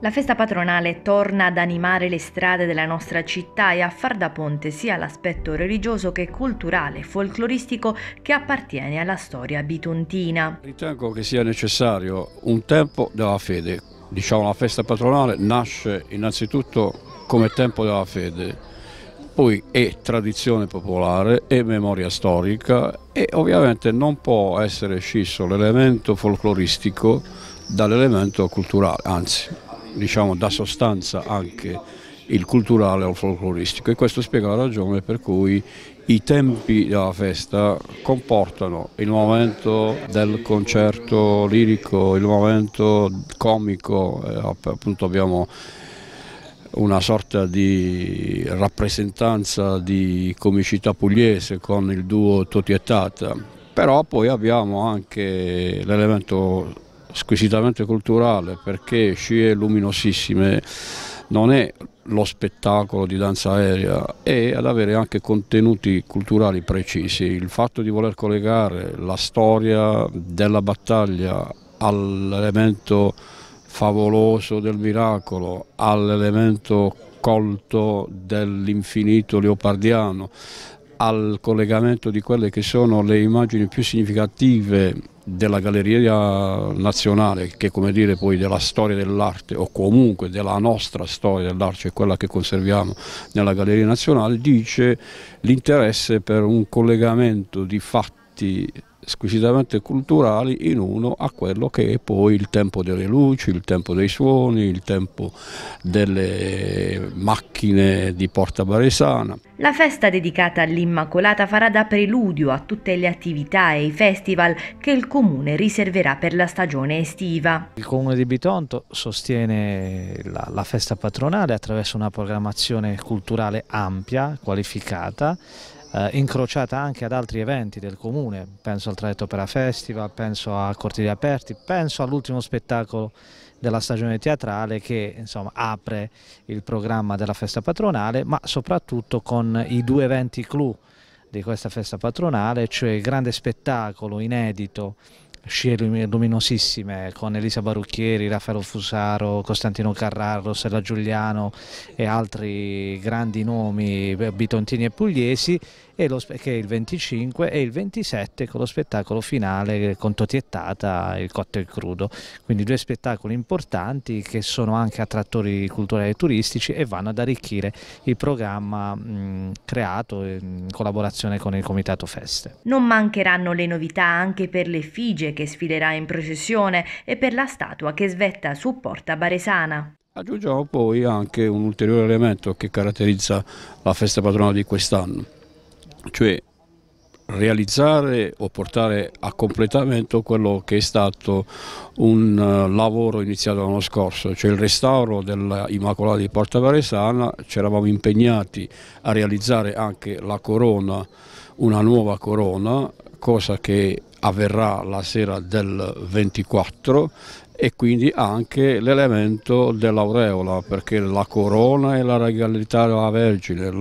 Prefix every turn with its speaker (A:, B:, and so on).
A: La festa patronale torna ad animare le strade della nostra città e a far da ponte sia l'aspetto religioso che culturale, folcloristico che appartiene alla storia bitontina.
B: Ritengo che sia necessario un tempo della fede. Diciamo la festa patronale nasce innanzitutto come tempo della fede, poi è tradizione popolare, è memoria storica e ovviamente non può essere scisso l'elemento folcloristico dall'elemento culturale, anzi diciamo, da sostanza anche il culturale o il folcloristico e questo spiega la ragione per cui i tempi della festa comportano il momento del concerto lirico, il momento comico, eh, appunto abbiamo una sorta di rappresentanza di comicità pugliese con il duo Totti e Tata, però poi abbiamo anche l'elemento squisitamente culturale perché scie luminosissime non è lo spettacolo di danza aerea e ad avere anche contenuti culturali precisi. Il fatto di voler collegare la storia della battaglia all'elemento favoloso del miracolo, all'elemento colto dell'infinito leopardiano, al collegamento di quelle che sono le immagini più significative della Galleria Nazionale, che come dire poi della storia dell'arte o comunque della nostra storia dell'arte, cioè quella che conserviamo nella Galleria Nazionale, dice l'interesse per un collegamento di fatti squisitamente culturali in uno a quello che è poi il tempo delle luci, il tempo dei suoni, il tempo delle macchine di Porta Baresana.
A: La festa dedicata all'Immacolata farà da preludio a tutte le attività e i festival che il comune riserverà per la stagione estiva.
C: Il comune di Bitonto sostiene la, la festa patronale attraverso una programmazione culturale ampia, qualificata eh, incrociata anche ad altri eventi del comune, penso al traghetto Opera Festival, penso a Cortili Aperti, penso all'ultimo spettacolo della stagione teatrale che insomma, apre il programma della festa patronale, ma soprattutto con i due eventi clou di questa festa patronale, cioè il grande spettacolo inedito scie luminosissime con Elisa Barucchieri, Raffaello Fusaro, Costantino Carraro, Sella Giuliano e altri grandi nomi eh, bitontini e pugliesi e lo, che è il 25 e il 27 con lo spettacolo finale eh, con Totiettata, il cotto e il crudo. Quindi due spettacoli importanti che sono anche attrattori culturali e turistici e vanno ad arricchire il programma mh, creato in collaborazione con il Comitato Feste.
A: Non mancheranno le novità anche per le fige che sfilerà in processione e per la statua che svetta su Porta Baresana.
B: Aggiungiamo poi anche un ulteriore elemento che caratterizza la festa patronale di quest'anno, cioè realizzare o portare a completamento quello che è stato un eh, lavoro iniziato l'anno scorso, cioè il restauro dell'Immacolata di Porta Varesana, ci eravamo impegnati a realizzare anche la corona, una nuova corona, cosa che avverrà la sera del 24 e quindi anche l'elemento dell'aureola perché la corona e la regalità della Vergine,